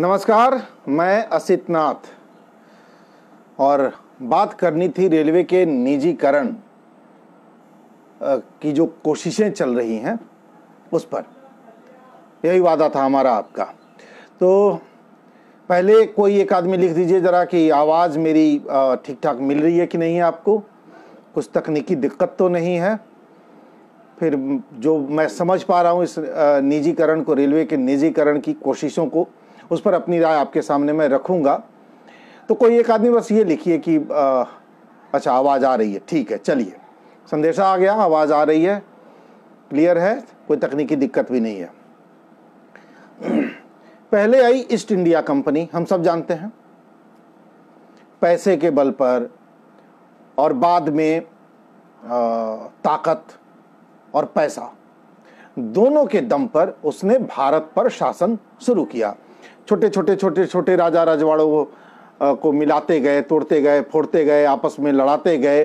नमस्कार मैं असित नाथ और बात करनी थी रेलवे के निजीकरण की जो कोशिशें चल रही हैं उस पर यही वादा था हमारा आपका तो पहले कोई एक आदमी लिख दीजिए ज़रा कि आवाज़ मेरी ठीक ठाक मिल रही है कि नहीं है आपको कुछ तकनीकी दिक्कत तो नहीं है फिर जो मैं समझ पा रहा हूँ इस निजीकरण को रेलवे के निजीकरण की कोशिशों को उस पर अपनी राय आपके सामने मैं रखूँगा तो कोई एक आदमी बस ये लिखिए कि आ, अच्छा आवाज़ आ रही है ठीक है चलिए संदेशा आ गया आवाज़ आ रही है क्लियर है कोई तकनीकी दिक्कत भी नहीं है पहले आई ईस्ट इंडिया कंपनी हम सब जानते हैं पैसे के बल पर और बाद में आ, ताकत और पैसा दोनों के दम पर उसने भारत पर शासन शुरू किया छोटे छोटे छोटे छोटे राजा राजवाड़ों को मिलाते गए तोड़ते गए फोड़ते गए आपस में लड़ाते गए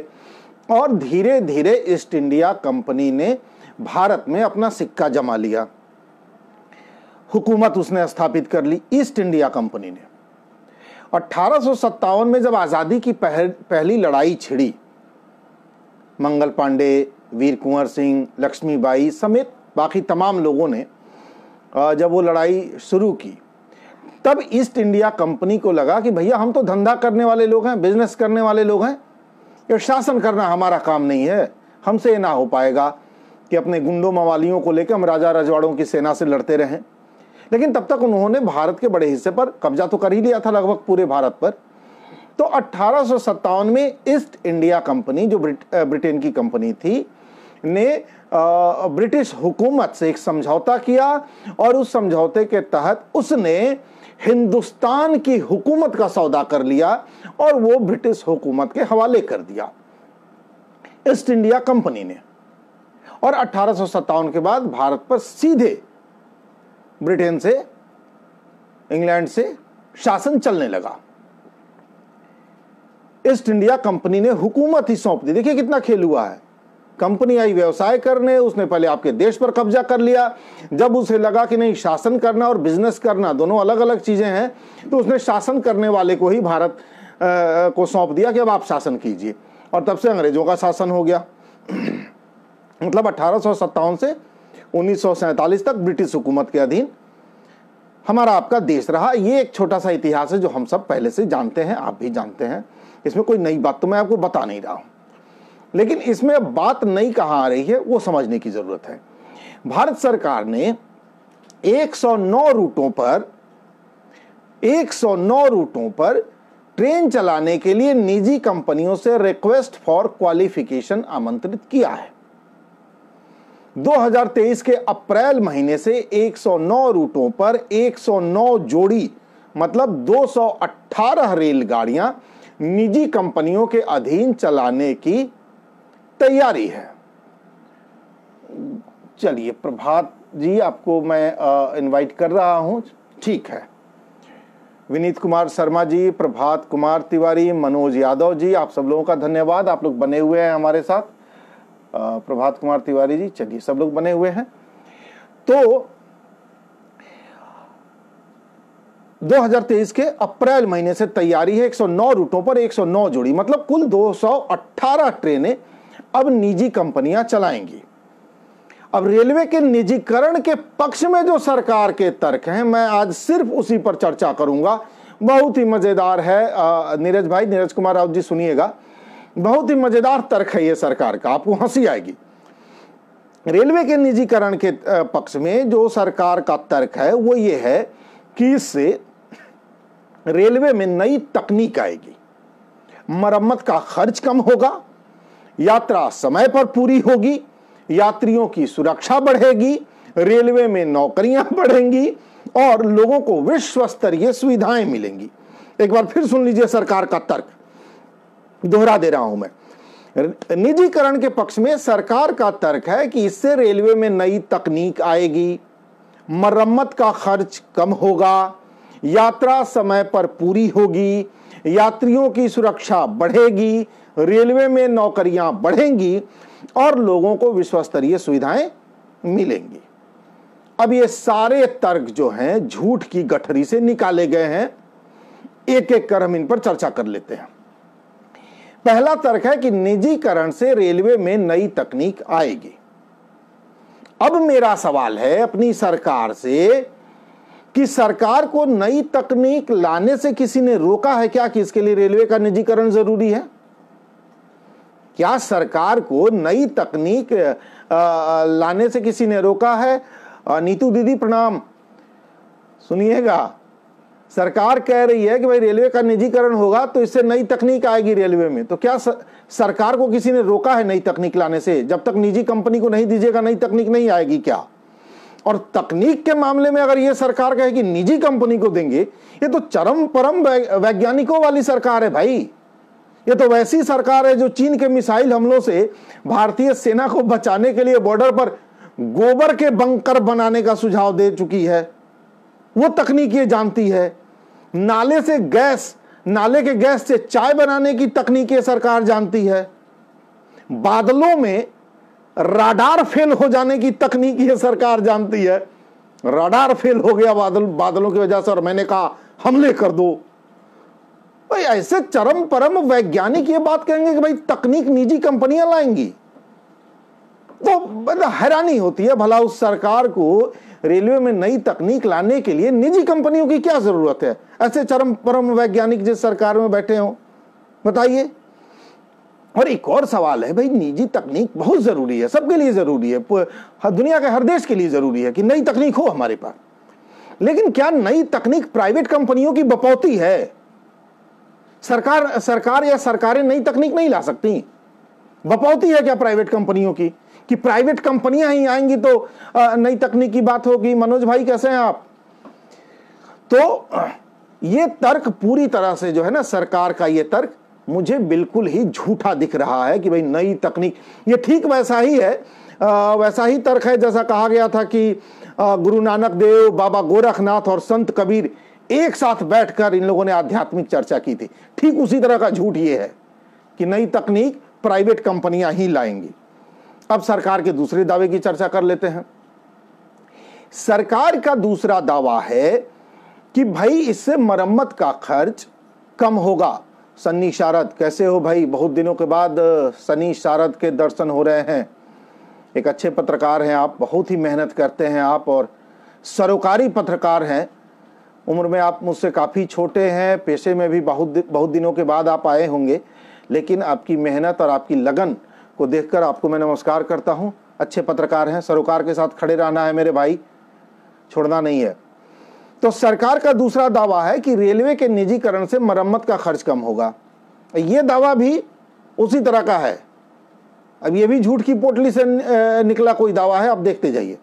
और धीरे धीरे ईस्ट इंडिया कंपनी ने भारत में अपना सिक्का जमा लिया हुकूमत उसने स्थापित कर ली ईस्ट इंडिया कंपनी ने अट्ठारह में जब आज़ादी की पह, पहली लड़ाई छिड़ी मंगल पांडे वीर कुंवर सिंह लक्ष्मीबाई समेत बाकी तमाम लोगों ने जब वो लड़ाई शुरू की तब ईस्ट इंडिया कंपनी को लगा कि भैया हम तो धंधा करने वाले लोग हैं बिजनेस करने वाले लोग हैं ये शासन करना हमारा काम नहीं है हमसे ये ना हो पाएगा कि अपने गुंडों मवालियों को लेकर हम राजा रजवाड़ों की सेना से लड़ते रहें लेकिन तब तक उन्होंने भारत के बड़े हिस्से पर कब्जा तो कर ही लिया था लगभग पूरे भारत पर तो अट्ठारह में ईस्ट इंडिया कंपनी जो ब्रिट, ब्रिटेन की कंपनी थी ने ब्रिटिश हुकूमत से एक समझौता किया और उस समझौते के तहत उसने हिंदुस्तान की हुकूमत का सौदा कर लिया और वो ब्रिटिश हुकूमत के हवाले कर दिया ईस्ट इंडिया कंपनी ने और अठारह के बाद भारत पर सीधे ब्रिटेन से इंग्लैंड से शासन चलने लगा ईस्ट इंडिया कंपनी ने हुकूमत ही सौंप दी देखिए कितना खेल हुआ है कंपनी आई व्यवसाय करने उसने पहले आपके देश पर कब्जा कर लिया जब उसे लगा कि नहीं शासन करना और बिजनेस करना दोनों अलग अलग चीज़ें हैं तो उसने शासन करने वाले को ही भारत आ, को सौंप दिया कि अब आप शासन कीजिए और तब से अंग्रेजों का शासन हो गया मतलब अठारह से उन्नीस तक ब्रिटिश हुकूमत के अधीन हमारा आपका देश रहा ये एक छोटा सा इतिहास है जो हम सब पहले से जानते हैं आप भी जानते हैं इसमें कोई नई बात तो मैं आपको बता नहीं रहा हूँ लेकिन इसमें अब बात नहीं कहा आ रही है वो समझने की ज़रूरत है भारत सरकार ने 109 रूटों पर 109 रूटों पर ट्रेन चलाने के लिए निजी कंपनियों से रिक्वेस्ट फॉर क्वालिफिकेशन आमंत्रित किया है 2023 के अप्रैल महीने से 109 रूटों पर 109 जोड़ी मतलब 218 रेलगाड़ियां निजी कंपनियों के अधीन चलाने की तैयारी है चलिए प्रभात जी आपको मैं इनवाइट कर रहा हूँ ठीक है विनीत कुमार शर्मा जी प्रभात कुमार तिवारी मनोज यादव जी आप सब लोगों का धन्यवाद आप लोग बने हुए हैं हमारे साथ प्रभात कुमार तिवारी जी चलिए सब लोग बने हुए हैं तो 2023 के अप्रैल महीने से तैयारी है 109 रूटों पर 109 जोड़ी मतलब कुल 218 ट्रेनें अब निजी कंपनियां चलाएंगी अब रेलवे के निजीकरण के पक्ष में जो सरकार के तर्क हैं मैं आज सिर्फ उसी पर चर्चा करूंगा बहुत ही मज़ेदार है नीरज भाई नीरज कुमार राउत जी सुनिएगा बहुत ही मज़ेदार तर्क है ये सरकार का आपको हंसी आएगी रेलवे के निजीकरण के पक्ष में जो सरकार का तर्क है वो ये है कि इससे रेलवे में नई तकनीक आएगी मरम्मत का खर्च कम होगा यात्रा समय पर पूरी होगी यात्रियों की सुरक्षा बढ़ेगी रेलवे में नौकरियां बढ़ेंगी और लोगों को विश्व स्तरीय सुविधाएं मिलेंगी एक बार फिर सुन लीजिए सरकार का तर्क दोहरा दे रहा हूं मैं निजीकरण के पक्ष में सरकार का तर्क है कि इससे रेलवे में नई तकनीक आएगी मरम्मत का खर्च कम होगा यात्रा समय पर पूरी होगी यात्रियों की सुरक्षा बढ़ेगी रेलवे में नौकरियां बढ़ेंगी और लोगों को विश्व स्तरीय सुविधाएं मिलेंगी अब ये सारे तर्क जो हैं झूठ की गठरी से निकाले गए हैं एक एक कर हम इन पर चर्चा कर लेते हैं पहला तर्क है कि निजीकरण से रेलवे में नई तकनीक आएगी अब मेरा सवाल है अपनी सरकार से कि सरकार को नई तकनीक लाने से किसी ने रोका है क्या कि इसके लिए रेलवे का निजीकरण जरूरी है क्या सरकार को नई तकनीक लाने से किसी ने रोका है नीतू दीदी प्रणाम सुनिएगा सरकार कह रही है कि भाई रेलवे का निजीकरण होगा तो इससे नई तकनीक आएगी रेलवे में तो क्या सरकार को किसी ने रोका है नई तकनीक लाने से जब तक निजी कंपनी को नहीं दीजिएगा नई तकनीक नहीं आएगी क्या और तकनीक के मामले में अगर ये सरकार कहे कि निजी कंपनी को देंगे ये तो चरम परम वैज्ञानिकों वाली सरकार है भाई ये तो वैसी सरकार है जो चीन के मिसाइल हमलों से भारतीय सेना को बचाने के लिए बॉर्डर पर गोबर के बंकर बनाने का सुझाव दे चुकी है वो तकनीक ये जानती है नाले से गैस नाले के गैस से चाय बनाने की तकनीक ये सरकार जानती है बादलों में राडार फेल हो जाने की तकनीक ये सरकार जानती है राडार फेल हो गया बादल बादलों की वजह से और मैंने कहा हमले कर दो भाई ऐसे चरम परम वैज्ञानिक ये बात कहेंगे कि भाई तकनीक निजी कंपनियां लाएंगी तो हैरानी होती है भला उस सरकार को रेलवे में नई तकनीक लाने के लिए निजी कंपनियों की क्या जरूरत है ऐसे चरम परम वैज्ञानिक जिस सरकार में बैठे हो बताइए और एक और सवाल है भाई निजी तकनीक बहुत ज़रूरी है सबके लिए ज़रूरी है दुनिया के हर देश के लिए ज़रूरी है कि नई तकनीक हो हमारे पास लेकिन क्या नई तकनीक प्राइवेट कंपनियों की बपौती है सरकार सरकार या सरकारें नई तकनीक नहीं ला सकती बपौती है क्या प्राइवेट कंपनियों की कि प्राइवेट कंपनियां ही आएंगी तो नई तकनीक की बात होगी मनोज भाई कैसे हैं आप तो ये तर्क पूरी तरह से जो है ना सरकार का ये तर्क मुझे बिल्कुल ही झूठा दिख रहा है कि भाई नई तकनीक ये ठीक वैसा ही है वैसा ही तर्क है जैसा कहा गया था कि गुरु नानक देव बाबा गोरखनाथ और संत कबीर एक साथ बैठकर इन लोगों ने आध्यात्मिक चर्चा की थी ठीक उसी तरह का झूठ ये है कि नई तकनीक प्राइवेट कंपनियां ही लाएंगी अब सरकार के दूसरे दावे की चर्चा कर लेते हैं सरकार का दूसरा दावा है कि भाई इससे मरम्मत का खर्च कम होगा सन्नी शारद कैसे हो भाई बहुत दिनों के बाद सनी शारद के दर्शन हो रहे हैं एक अच्छे पत्रकार हैं आप बहुत ही मेहनत करते हैं आप और सरोकारी पत्रकार हैं उम्र में आप मुझसे काफ़ी छोटे हैं पेशे में भी बहुत बहुत दिनों के बाद आप आए होंगे लेकिन आपकी मेहनत और आपकी लगन को देखकर आपको मैं नमस्कार करता हूँ अच्छे पत्रकार हैं सरोकार के साथ खड़े रहना है मेरे भाई छोड़ना नहीं है तो सरकार का दूसरा दावा है कि रेलवे के निजीकरण से मरम्मत का खर्च कम होगा ये दावा भी उसी तरह का है अब ये भी झूठ की पोटली से निकला कोई दावा है आप देखते जाइए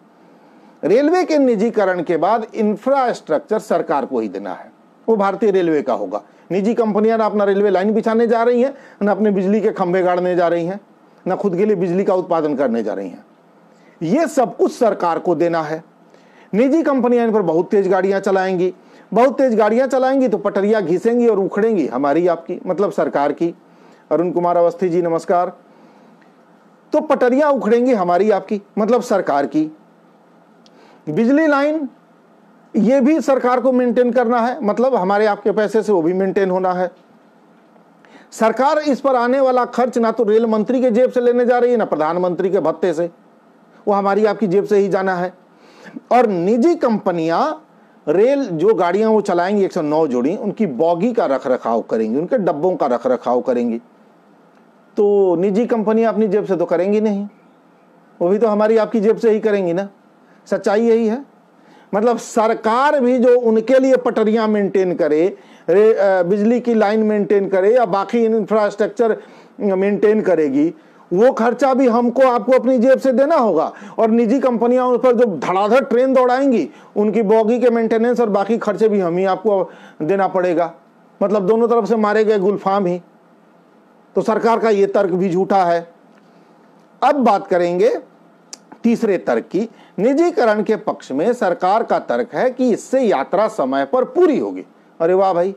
रेलवे के निजीकरण के बाद इंफ्रास्ट्रक्चर सरकार को ही देना है वो भारतीय रेलवे का होगा निजी कंपनियां ना अपना रेलवे लाइन बिछाने जा रही हैं ना अपने बिजली के खंभे गाड़ने जा रही हैं ना खुद के लिए बिजली का उत्पादन करने जा रही हैं ये सब कुछ सरकार को देना है निजी कंपनियां इन पर बहुत तेज गाड़ियां चलाएंगी बहुत तेज गाड़ियां चलाएंगी तो पटरियां घिसेंगी और उखड़ेंगी हमारी आपकी मतलब सरकार की अरुण कुमार अवस्थी जी नमस्कार तो पटरियां उखड़ेंगी हमारी आपकी मतलब सरकार की बिजली लाइन ये भी सरकार को मेंटेन करना है मतलब हमारे आपके पैसे से वो भी मेंटेन होना है सरकार इस पर आने वाला खर्च ना तो रेल मंत्री के जेब से लेने जा रही है ना प्रधानमंत्री के भत्ते से वो हमारी आपकी जेब से ही जाना है और निजी कंपनियां रेल जो गाड़ियां वो चलाएंगी 109 जोड़ी उनकी बॉगी का रख रखाव करेंगी उनके डब्बों का रख रखाव करेंगी तो निजी कंपनियां अपनी जेब से तो करेंगी नहीं वो भी तो हमारी आपकी जेब से ही करेंगी ना सच्चाई यही है मतलब सरकार भी जो उनके लिए पटरियां मेंटेन करे बिजली की लाइन मेंटेन करे या बाकी इंफ्रास्ट्रक्चर मेंटेन करेगी वो खर्चा भी हमको आपको अपनी जेब से देना होगा और निजी कंपनियां उन पर जो धड़ाधड़ ट्रेन दौड़ाएंगी उनकी बॉगी के मेंटेनेंस और बाकी खर्चे भी हम ही आपको देना पड़ेगा मतलब दोनों तरफ से मारे गए गुलफाम ही तो सरकार का ये तर्क भी झूठा है अब बात करेंगे तीसरे तर्क की निजीकरण के पक्ष में सरकार का तर्क है कि इससे यात्रा समय पर पूरी होगी अरे वाह भाई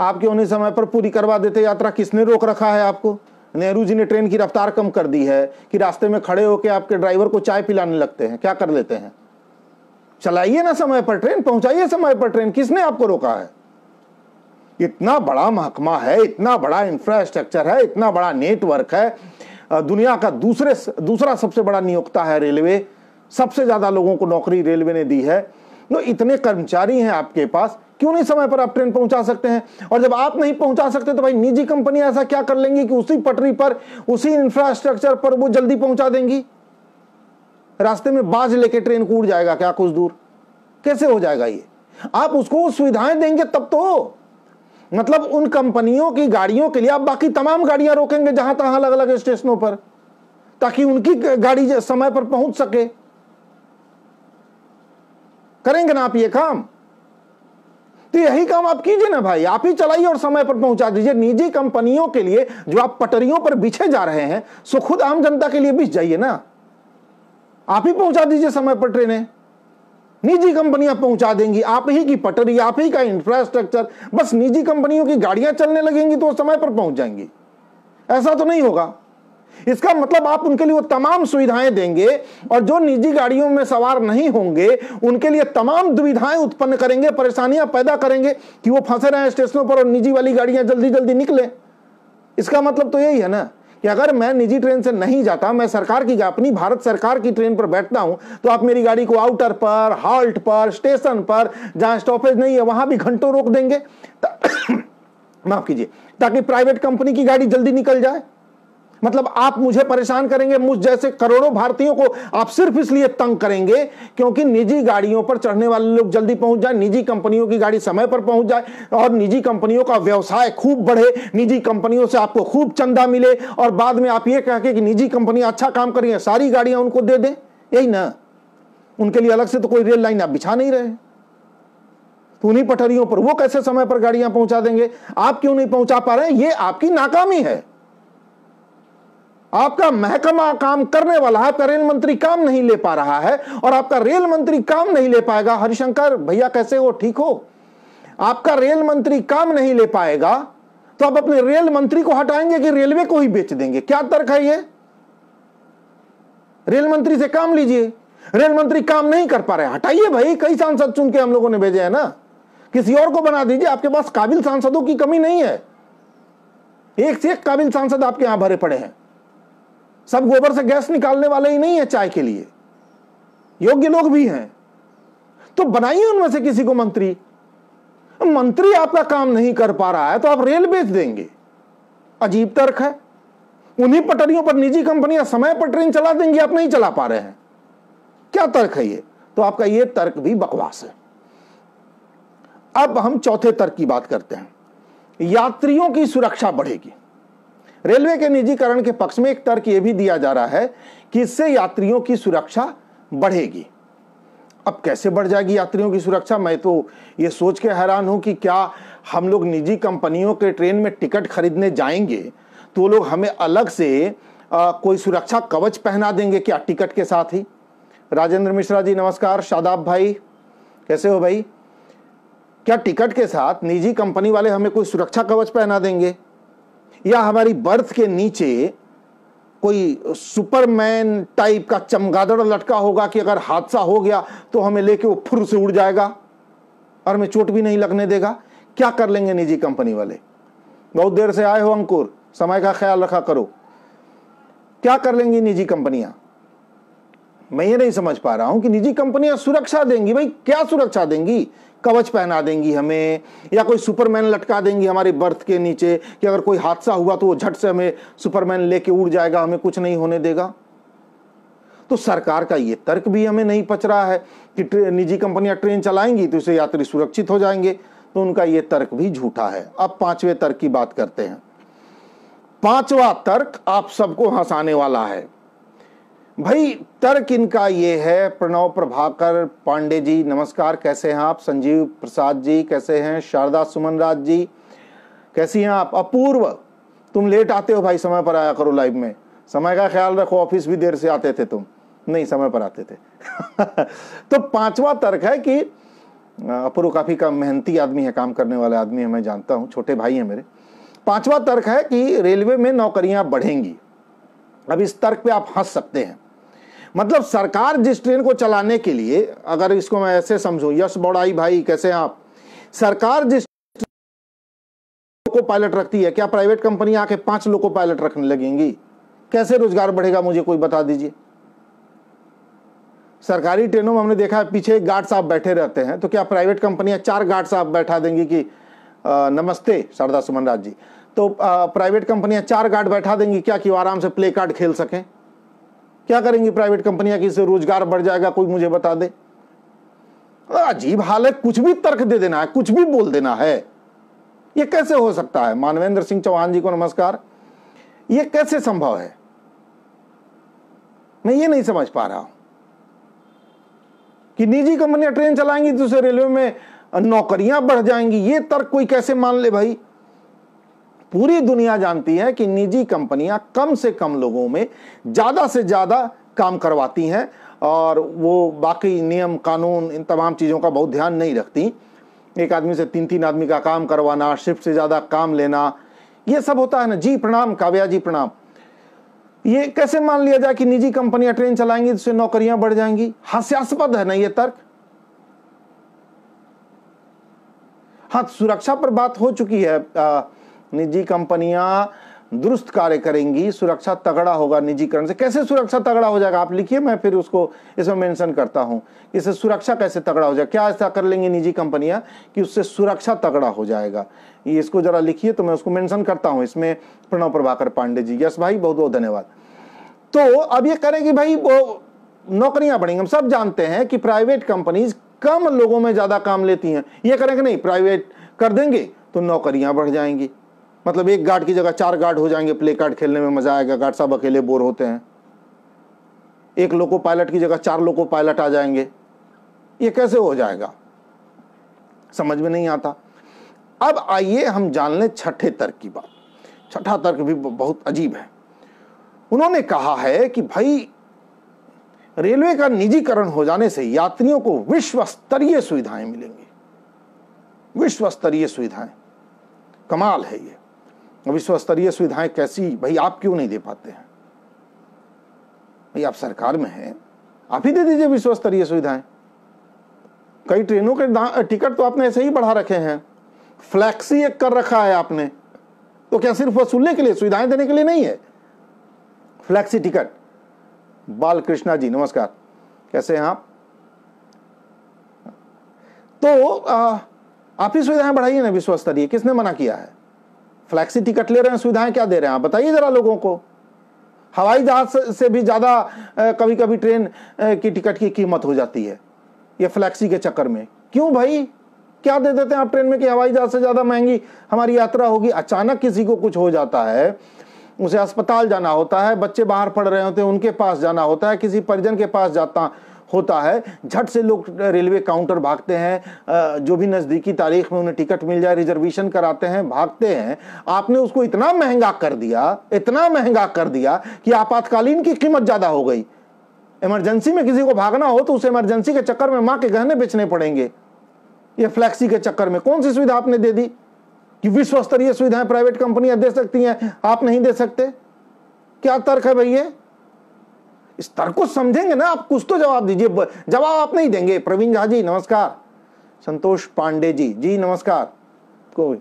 क्यों नहीं समय पर पूरी करवा देते यात्रा किसने रोक रखा है आपको नेहरू जी ने ट्रेन की रफ्तार कम कर दी है कि रास्ते में खड़े होकर आपके ड्राइवर को चाय पिलाने लगते हैं क्या कर लेते हैं चलाइए ना समय पर ट्रेन पहुंचाइए समय पर ट्रेन किसने आपको रोका है इतना बड़ा महकमा है इतना बड़ा इंफ्रास्ट्रक्चर है इतना बड़ा नेटवर्क है दुनिया का दूसरे दूसरा सबसे बड़ा नियोक्ता है रेलवे सबसे ज़्यादा लोगों को नौकरी रेलवे ने दी है तो इतने कर्मचारी हैं आपके पास क्यों नहीं समय पर आप ट्रेन पहुंचा सकते हैं और जब आप नहीं पहुंचा सकते तो भाई निजी कंपनी ऐसा क्या कर लेंगी कि उसी पटरी पर उसी इंफ्रास्ट्रक्चर पर वो जल्दी पहुंचा देंगी रास्ते में बाज लेके ट्रेन कूद जाएगा क्या कुछ दूर कैसे हो जाएगा ये आप उसको सुविधाएं देंगे तब तो मतलब उन कंपनियों की गाड़ियों के लिए आप बाकी तमाम गाड़ियां रोकेंगे जहां तहां अलग अलग स्टेशनों पर ताकि उनकी गाड़ी समय पर पहुंच सके करेंगे ना आप ये काम तो यही काम आप कीजिए ना भाई आप ही चलाइए और समय पर पहुंचा दीजिए निजी कंपनियों के लिए जो आप पटरियों पर बिछे जा रहे हैं सो खुद आम जनता के लिए बिछ जाइए ना आप ही पहुंचा दीजिए समय पर ट्रेनें निजी कंपनियां पहुंचा देंगी आप ही की पटरी आप ही का इंफ्रास्ट्रक्चर बस निजी कंपनियों की गाड़ियां चलने लगेंगी तो समय पर पहुंच जाएंगी ऐसा तो नहीं होगा इसका मतलब आप उनके लिए वो तमाम सुविधाएं देंगे और जो निजी गाड़ियों में सवार नहीं होंगे उनके लिए तमाम दुविधाएं उत्पन्न करेंगे परेशानियां पैदा करेंगे कि वो फंसे रहे स्टेशनों पर और निजी वाली गाड़ियां जल्दी जल्दी निकले इसका मतलब तो यही है ना कि अगर मैं निजी ट्रेन से नहीं जाता मैं सरकार की अपनी भारत सरकार की ट्रेन पर बैठता हूं तो आप मेरी गाड़ी को आउटर पर हॉल्ट पर स्टेशन पर जहां स्टॉपेज नहीं है वहां भी घंटों रोक देंगे माफ कीजिए ताकि प्राइवेट कंपनी की गाड़ी जल्दी निकल जाए मतलब आप मुझे परेशान करेंगे मुझ जैसे करोड़ों भारतीयों को आप सिर्फ इसलिए तंग करेंगे क्योंकि निजी गाड़ियों पर चढ़ने वाले लोग जल्दी पहुंच जाए निजी कंपनियों की गाड़ी समय पर पहुंच जाए और निजी कंपनियों का व्यवसाय खूब बढ़े निजी कंपनियों से आपको खूब चंदा मिले और बाद में आप ये कह के निजी कंपनियां अच्छा काम करिए सारी गाड़ियां उनको दे दें यही ना उनके लिए अलग से तो कोई रेल लाइन आप बिछा नहीं रहे तो उन्हीं पटरियों पर वो कैसे समय पर गाड़ियां पहुंचा देंगे आप क्यों नहीं पहुंचा पा रहे हैं ये आपकी नाकामी है आपका महकमा काम करने वाला है आपका रेल मंत्री काम नहीं ले पा रहा है और आपका रेल मंत्री काम नहीं ले पाएगा हरिशंकर भैया कैसे हो ठीक हो आपका रेल मंत्री काम नहीं ले पाएगा तो आप अपने रेल मंत्री को हटाएंगे कि रेलवे को ही बेच देंगे क्या तर्क है ये रेल मंत्री से काम लीजिए रेल मंत्री काम नहीं कर पा रहे हटाइए भाई कई सांसद चुन के हम लोगों ने भेजे हैं ना किसी और को बना दीजिए आपके पास काबिल सांसदों की कमी नहीं है एक से एक काबिल सांसद आपके यहां भरे पड़े हैं सब गोबर से गैस निकालने वाले ही नहीं है चाय के लिए योग्य लोग भी हैं तो बनाइए उनमें से किसी को मंत्री मंत्री आपका काम नहीं कर पा रहा है तो आप रेल बेच देंगे अजीब तर्क है उन्हीं पटरियों पर निजी कंपनियां समय पर ट्रेन चला देंगी आप नहीं चला पा रहे हैं क्या तर्क है ये तो आपका ये तर्क भी बकवास है अब हम चौथे तर्क की बात करते हैं यात्रियों की सुरक्षा बढ़ेगी रेलवे के निजीकरण के पक्ष में एक तर्क यह भी दिया जा रहा है कि इससे यात्रियों की सुरक्षा बढ़ेगी अब कैसे बढ़ जाएगी यात्रियों की सुरक्षा मैं तो ये सोच के हैरान हूं कि क्या हम लोग निजी कंपनियों के ट्रेन में टिकट खरीदने जाएंगे तो लोग हमें अलग से आ, कोई सुरक्षा कवच पहना देंगे क्या टिकट के साथ ही राजेंद्र मिश्रा जी नमस्कार शादाब भाई कैसे हो भाई क्या टिकट के साथ निजी कंपनी वाले हमें कोई सुरक्षा कवच पहना देंगे या हमारी बर्थ के नीचे कोई सुपरमैन टाइप का चमगादड़ लटका होगा कि अगर हादसा हो गया तो हमें लेके वो फुर से उड़ जाएगा और हमें चोट भी नहीं लगने देगा क्या कर लेंगे निजी कंपनी वाले बहुत देर से आए हो अंकुर समय का ख्याल रखा करो क्या कर लेंगी निजी कंपनियां मैं ये नहीं समझ पा रहा हूं कि निजी कंपनियां सुरक्षा देंगी भाई क्या सुरक्षा देंगी कवच पहना देंगी हमें या कोई सुपरमैन लटका देंगी हमारे बर्थ के नीचे कि अगर कोई हादसा हुआ तो वो झट से हमें सुपरमैन लेके उड़ जाएगा हमें कुछ नहीं होने देगा तो सरकार का ये तर्क भी हमें नहीं पच रहा है कि निजी कंपनियां ट्रेन चलाएंगी तो इसे यात्री सुरक्षित हो जाएंगे तो उनका ये तर्क भी झूठा है अब पांचवें तर्क की बात करते हैं पांचवा तर्क आप सबको हंसाने वाला है भाई तर्क इनका ये है प्रणव प्रभाकर पांडे जी नमस्कार कैसे हैं आप संजीव प्रसाद जी कैसे हैं शारदा सुमन राज जी कैसी हैं आप अपूर्व तुम लेट आते हो भाई समय पर आया करो लाइव में समय का ख्याल रखो ऑफिस भी देर से आते थे तुम नहीं समय पर आते थे तो पांचवा तर्क है कि अपूर्व काफी का मेहनती आदमी है काम करने वाले आदमी है मैं जानता हूँ छोटे भाई है मेरे पांचवा तर्क है कि रेलवे में नौकरियां बढ़ेंगी अब इस तर्क पे आप हंस सकते हैं मतलब सरकार जिस ट्रेन को चलाने के लिए अगर इसको मैं ऐसे समझू यश बोड़ाई भाई कैसे आप सरकार जिस को पायलट रखती है क्या प्राइवेट कंपनियां आके पांच लोग को पायलट रखने लगेंगी कैसे रोजगार बढ़ेगा मुझे कोई बता दीजिए सरकारी ट्रेनों में हमने देखा है पीछे गार्ड साहब बैठे रहते हैं तो क्या प्राइवेट कंपनियां चार गार्ड साहब बैठा देंगी कि नमस्ते शारदा सुमन राज जी तो प्राइवेट कंपनियां चार गार्ड बैठा देंगी क्या कि वो आराम से प्ले कार्ड खेल सकें क्या करेंगी प्राइवेट कंपनियां किसे रोजगार बढ़ जाएगा कोई मुझे बता दे अजीब हाल है कुछ भी तर्क दे देना है कुछ भी बोल देना है यह कैसे हो सकता है मानवेंद्र सिंह चौहान जी को नमस्कार ये कैसे संभव है मैं ये नहीं समझ पा रहा हूं कि निजी कंपनियां ट्रेन चलाएंगी तो रेलवे में नौकरियां बढ़ जाएंगी ये तर्क कोई कैसे मान ले भाई पूरी दुनिया जानती है कि निजी कंपनियां कम से कम लोगों में ज़्यादा से ज़्यादा काम करवाती हैं और वो बाकी नियम कानून इन तमाम चीज़ों का बहुत ध्यान नहीं रखती एक आदमी से तीन तीन आदमी का काम करवाना शिफ्ट से ज़्यादा काम लेना ये सब होता है ना जी प्रणाम काव्या जी प्रणाम ये कैसे मान लिया जाए कि निजी कंपनियां ट्रेन चलाएंगी जिससे तो नौकरियां बढ़ जाएंगी हास्यास्पद है ना ये तर्क हाँ सुरक्षा पर बात हो चुकी है आ, निजी कंपनियां दुरुस्त कार्य करेंगी सुरक्षा तगड़ा होगा निजीकरण से कैसे सुरक्षा तगड़ा हो जाएगा आप लिखिए मैं फिर उसको इसमें मेंशन करता हूं इससे सुरक्षा कैसे तगड़ा हो जाएगा क्या ऐसा कर लेंगे निजी कंपनियां कि उससे सुरक्षा तगड़ा हो जाएगा ये इसको जरा लिखिए तो मैं उसको मेंशन करता हूं इसमें प्रणव प्रभाकर पांडे जी यस भाई बहुत बहुत धन्यवाद तो अब ये करेगी भाई वो नौकरियां बढ़ेंगी हम सब जानते हैं कि प्राइवेट कंपनीज कम लोगों में ज़्यादा काम लेती हैं ये करेंगे नहीं प्राइवेट कर देंगे तो नौकरियां बढ़ जाएंगी मतलब एक गार्ड की जगह चार गार्ड हो जाएंगे प्ले कार्ड खेलने में मज़ा आएगा गार्ड साहब अकेले बोर होते हैं एक लोको पायलट की जगह चार लोको पायलट आ जाएंगे ये कैसे हो जाएगा समझ में नहीं आता अब आइए हम जान लें छठे तर्क की बात छठा तर्क भी बहुत अजीब है उन्होंने कहा है कि भाई रेलवे का निजीकरण हो जाने से यात्रियों को विश्व स्तरीय सुविधाएं मिलेंगी विश्व स्तरीय सुविधाएं कमाल है ये विश्व स्तरीय सुविधाएं कैसी भाई आप क्यों नहीं दे पाते हैं भाई आप सरकार में हैं आप ही दे दीजिए विश्व स्तरीय सुविधाएं कई ट्रेनों के टिकट तो आपने ऐसे ही बढ़ा रखे हैं फ्लैक्सी एक कर रखा है आपने तो क्या सिर्फ वसूलने के लिए सुविधाएं देने के लिए नहीं है फ्लैक्सी टिकट बाल कृष्णा जी नमस्कार कैसे हैं आप तो आ, आप ही सुविधाएं बढ़ाइए ना विश्व स्तरीय किसने मना किया है फ्लैक्सी टिकट ले रहे हैं सुविधाएं क्या दे रहे हैं आप बताइए ज़रा लोगों को हवाई जहाज से भी ज़्यादा कभी कभी ट्रेन की टिकट की कीमत हो जाती है ये फ्लैक्सी के चक्कर में क्यों भाई क्या दे देते हैं आप ट्रेन में कि हवाई जहाज से ज़्यादा महंगी हमारी यात्रा होगी अचानक किसी को कुछ हो जाता है उसे अस्पताल जाना होता है बच्चे बाहर पढ़ रहे होते हैं उनके पास जाना होता है किसी परिजन के पास जाता होता है झट से लोग रेलवे काउंटर भागते हैं जो भी नज़दीकी तारीख में उन्हें टिकट मिल जाए रिजर्वेशन कराते हैं भागते हैं आपने उसको इतना महंगा कर दिया इतना महंगा कर दिया कि आपातकालीन की कीमत ज़्यादा हो गई इमरजेंसी में किसी को भागना हो तो उस इमरजेंसी के चक्कर में माँ के गहने बेचने पड़ेंगे ये फ्लैक्सी के चक्कर में कौन सी सुविधा आपने दे दी कि विश्व स्तरीय सुविधाएं प्राइवेट कंपनियां दे सकती हैं आप नहीं दे सकते क्या तर्क है भैया इस तर्क को समझेंगे ना आप कुछ तो जवाब दीजिए जवाब आप नहीं देंगे प्रवीण झा जी नमस्कार संतोष पांडे जी जी नमस्कार कोई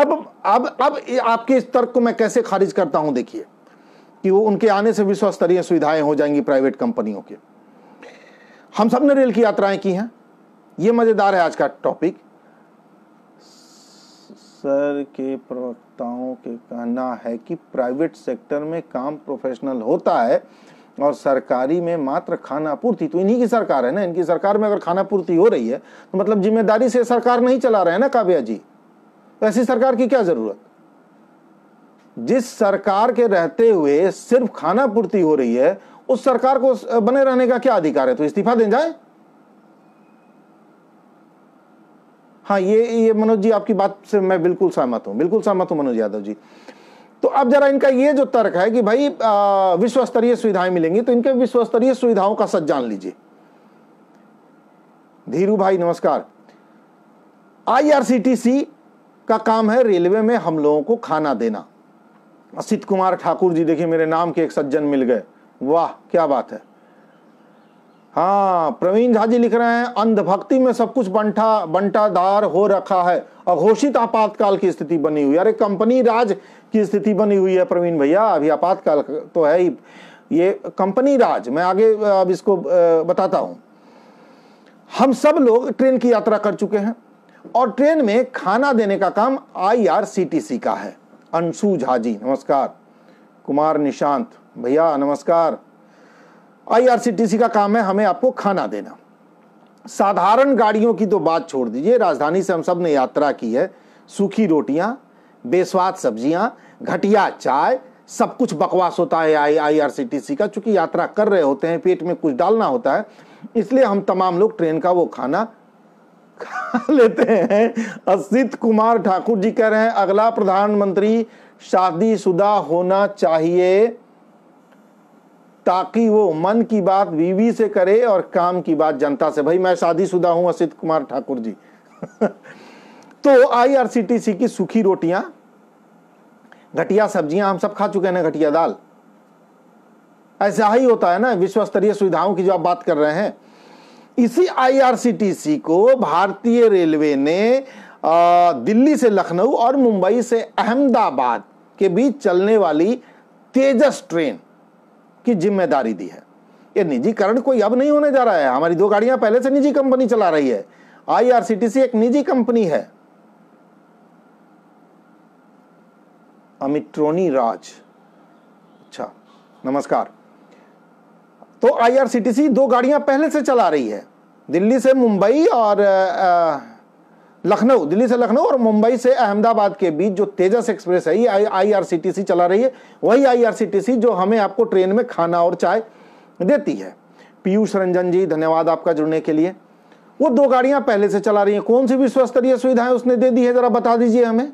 अब अब अब आपके इस तर्क को मैं कैसे खारिज करता हूं देखिए कि वो उनके आने से विश्व स्तरीय सुविधाएं हो जाएंगी प्राइवेट कंपनियों के हम सब ने रेल की यात्राएं की हैं ये मजेदार है आज का टॉपिक सर के प्रवक्ताओं के कहना है कि प्राइवेट सेक्टर में काम प्रोफेशनल होता है और सरकारी में मात्र खाना पूर्ति तो इन्हीं की सरकार है ना इनकी सरकार में अगर खाना पूर्ति हो रही है तो मतलब जिम्मेदारी से सरकार नहीं चला रहे हैं ना काव्या जी तो ऐसी सरकार की क्या जरूरत जिस सरकार के रहते हुए सिर्फ खाना पूर्ति हो रही है उस सरकार को बने रहने का क्या अधिकार है तो इस्तीफा दे जाए हाँ ये ये मनोज जी आपकी बात से मैं बिल्कुल सहमत हूँ बिल्कुल सहमत हूँ मनोज यादव जी तो अब जरा इनका ये जो तर्क है कि भाई विश्व स्तरीय सुविधाएं मिलेंगी तो इनके विश्व स्तरीय सुविधाओं का सच जान लीजिए धीरू भाई नमस्कार आईआरसीटीसी का काम है रेलवे में हम लोगों को खाना देना असित कुमार ठाकुर जी देखिए मेरे नाम के एक सज्जन मिल गए वाह क्या बात है हाँ प्रवीण झा जी लिख रहे हैं अंधभक्ति में सब कुछ बंटा बंटादार हो रखा है अघोषित आपातकाल की स्थिति बनी हुई अरे कंपनी राज की स्थिति बनी हुई है प्रवीण भैया अभी आपातकाल तो है ही ये कंपनी राज मैं आगे अब इसको बताता हूँ हम सब लोग ट्रेन की यात्रा कर चुके हैं और ट्रेन में खाना देने का काम आईआरसीटीसी का है अंशु झाजी नमस्कार कुमार निशांत भैया नमस्कार आईआरसीटीसी का काम है हमें आपको खाना देना साधारण गाड़ियों की तो बात छोड़ दीजिए राजधानी से हम सब ने यात्रा की है सूखी रोटियां बेस्वाद सब्जियां घटिया चाय सब कुछ बकवास होता है आई आईआरसीटीसी का चूंकि यात्रा कर रहे होते हैं पेट में कुछ डालना होता है इसलिए हम तमाम लोग ट्रेन का वो खाना खा लेते हैं असित कुमार ठाकुर जी कह रहे हैं अगला प्रधानमंत्री शादीशुदा होना चाहिए ताकि वो मन की बात बीवी से करे और काम की बात जनता से भाई मैं शादीशुदा हूं असित कुमार ठाकुर जी तो आईआरसीटीसी की सूखी रोटियां घटिया सब्जियां हम सब खा चुके हैं घटिया दाल ऐसा ही होता है ना विश्व स्तरीय सुविधाओं की जो आप बात कर रहे हैं इसी आईआरसीटीसी को भारतीय रेलवे ने दिल्ली से लखनऊ और मुंबई से अहमदाबाद के बीच चलने वाली तेजस ट्रेन की जिम्मेदारी दी है ये निजीकरण कोई अब नहीं होने जा रहा है हमारी दो गाड़ियां पहले से निजी कंपनी चला रही है आईआरसीटीसी एक निजी कंपनी है अमित्रोनी राज अच्छा नमस्कार तो आईआरसीटीसी दो गाड़ियां पहले से चला रही है दिल्ली से मुंबई और आ, आ, लखनऊ दिल्ली से लखनऊ और मुंबई से अहमदाबाद के बीच जो तेजस एक्सप्रेस है ये आईआरसीटीसी चला रही है वही आईआरसीटीसी जो हमें आपको ट्रेन में खाना और चाय देती है पीयूष रंजन जी धन्यवाद आपका जुड़ने के लिए वो दो गाड़ियां पहले से चला रही हैं कौन सी विश्वस्तरीय सुविधाएं उसने दे दी है जरा बता दीजिए हमें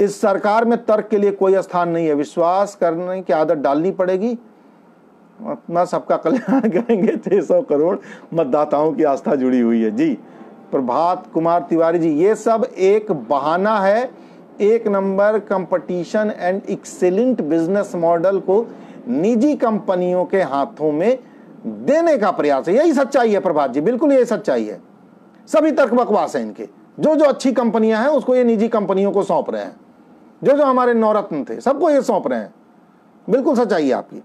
इस सरकार में तर्क के लिए कोई स्थान नहीं है विश्वास करने की आदत डालनी पड़ेगी अपना सबका कल्याण करेंगे तो सौ करोड़ मतदाताओं की आस्था जुड़ी हुई है जी प्रभात कुमार तिवारी जी ये सब एक बहाना है एक number competition and excellent business model को निजी कंपनियों के हाथों में देने का प्रयास है यही सच्चाई है प्रभात जी बिल्कुल यही सच्चाई है सभी तर्क बकवास है इनके जो जो अच्छी कंपनियां हैं उसको ये निजी कंपनियों को सौंप रहे हैं जो जो हमारे नौरत्न थे सबको ये सौंप रहे हैं बिल्कुल सच्चाई है आपकी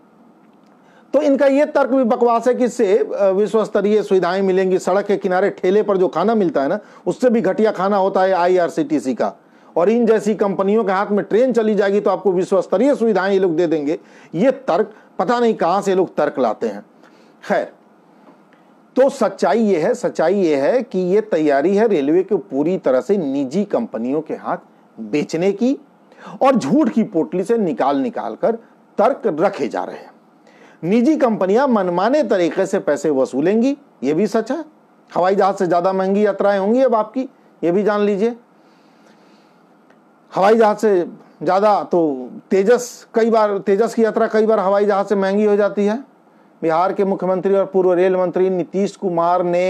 तो इनका ये तर्क भी बकवास है कि इससे विश्व स्तरीय सुविधाएं मिलेंगी सड़क के किनारे ठेले पर जो खाना मिलता है ना उससे भी घटिया खाना होता है आईआरसीटीसी का और इन जैसी कंपनियों के हाथ में ट्रेन चली जाएगी तो आपको विश्व स्तरीय सुविधाएं ये लोग दे देंगे ये तर्क पता नहीं कहां से लोग तर्क लाते हैं खैर तो सच्चाई ये है सच्चाई ये है कि ये तैयारी है रेलवे को पूरी तरह से निजी कंपनियों के हाथ बेचने की और झूठ की पोटली से निकाल निकाल कर तर्क रखे जा रहे हैं निजी कंपनियां मनमाने तरीके से पैसे वसूलेंगी ये भी सच है हवाई जहाज से ज़्यादा महंगी यात्राएं होंगी अब आपकी ये भी जान लीजिए हवाई जहाज से ज़्यादा तो तेजस कई बार तेजस की यात्रा कई बार हवाई जहाज से महंगी हो जाती है बिहार के मुख्यमंत्री और पूर्व रेल मंत्री नीतीश कुमार ने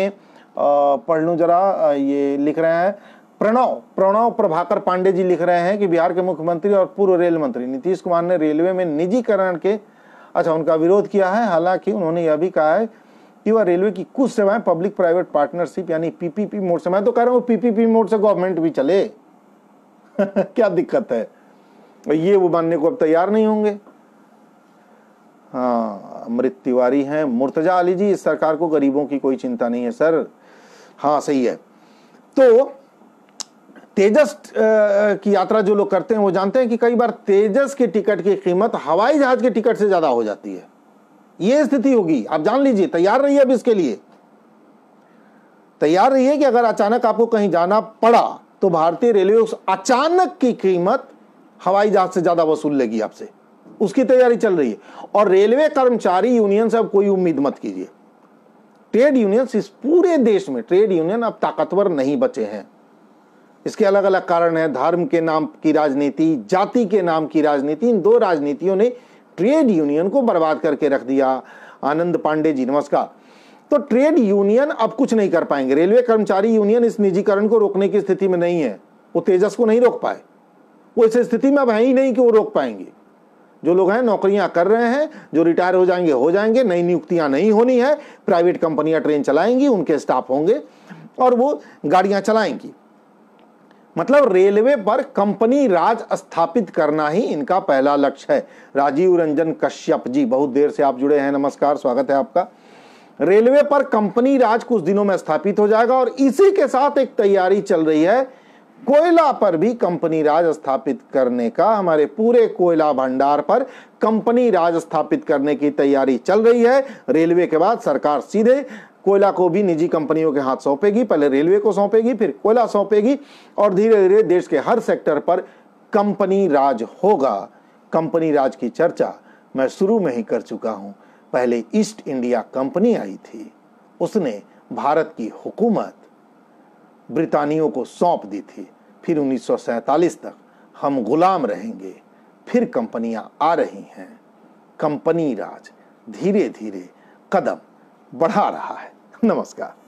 पढ़ लू जरा ये लिख रहे हैं प्रणव प्रणव प्रभाकर पांडे जी लिख रहे हैं कि बिहार के मुख्यमंत्री और पूर्व रेल मंत्री नीतीश कुमार ने रेलवे में निजीकरण के अच्छा उनका विरोध किया है हालांकि उन्होंने यह भी कहा है कि वह रेलवे की कुछ सेवाएं पब्लिक प्राइवेट पार्टनरशिप यानी पीपीपी मोड से मैं तो कह रहा हूँ पीपीपी मोड से गवर्नमेंट भी चले क्या दिक्कत है ये वो मानने को अब तैयार नहीं होंगे हाँ अमृत तिवारी हैं मुर्तजा अली जी इस सरकार को गरीबों की कोई चिंता नहीं है सर हाँ सही है तो तेजस की यात्रा जो लोग करते हैं वो जानते हैं कि कई बार तेजस के टिकट की कीमत हवाई जहाज के टिकट से ज़्यादा हो जाती है ये स्थिति होगी आप जान लीजिए तैयार रहिए अब इसके लिए तैयार रहिए कि अगर अचानक आपको कहीं जाना पड़ा तो भारतीय रेलवे उस अचानक की कीमत हवाई जहाज से ज़्यादा वसूल लेगी आपसे उसकी तैयारी चल रही है और रेलवे कर्मचारी यूनियन से अब कोई उम्मीद मत कीजिए ट्रेड यूनियन इस पूरे देश में ट्रेड यूनियन अब ताकतवर नहीं बचे हैं इसके अलग अलग कारण हैं धर्म के नाम की राजनीति जाति के नाम की राजनीति इन दो राजनीतियों ने ट्रेड यूनियन को बर्बाद करके रख दिया आनंद पांडे जी नमस्कार तो ट्रेड यूनियन अब कुछ नहीं कर पाएंगे रेलवे कर्मचारी यूनियन इस निजीकरण को रोकने की स्थिति में नहीं है वो तेजस को नहीं रोक पाए वो इस स्थिति में अब है ही नहीं कि वो रोक पाएंगे जो लोग हैं नौकरियां कर रहे हैं जो रिटायर हो जाएंगे हो जाएंगे नई नियुक्तियां नहीं होनी है प्राइवेट कंपनियां ट्रेन चलाएंगी उनके स्टाफ होंगे और वो गाड़ियां चलाएंगी मतलब रेलवे पर कंपनी राज स्थापित करना ही इनका पहला लक्ष्य है राजीव रंजन कश्यप जी बहुत देर से आप जुड़े हैं नमस्कार स्वागत है आपका रेलवे पर कंपनी राज कुछ दिनों में स्थापित हो जाएगा और इसी के साथ एक तैयारी चल रही है कोयला पर भी कंपनी राज स्थापित करने का हमारे पूरे कोयला भंडार पर कंपनी राज स्थापित करने की तैयारी चल रही है रेलवे के बाद सरकार सीधे कोयला को भी निजी कंपनियों के हाथ सौंपेगी पहले रेलवे को सौंपेगी फिर कोयला सौंपेगी और धीरे धीरे देश के हर सेक्टर पर कंपनी राज होगा कंपनी राज की चर्चा मैं शुरू में ही कर चुका हूँ पहले ईस्ट इंडिया कंपनी आई थी उसने भारत की हुकूमत ब्रितानियों को सौंप दी थी फिर उन्नीस तक हम गुलाम रहेंगे फिर कंपनियां आ रही हैं कंपनी राज धीरे धीरे कदम बढ़ा रहा है नमस्कार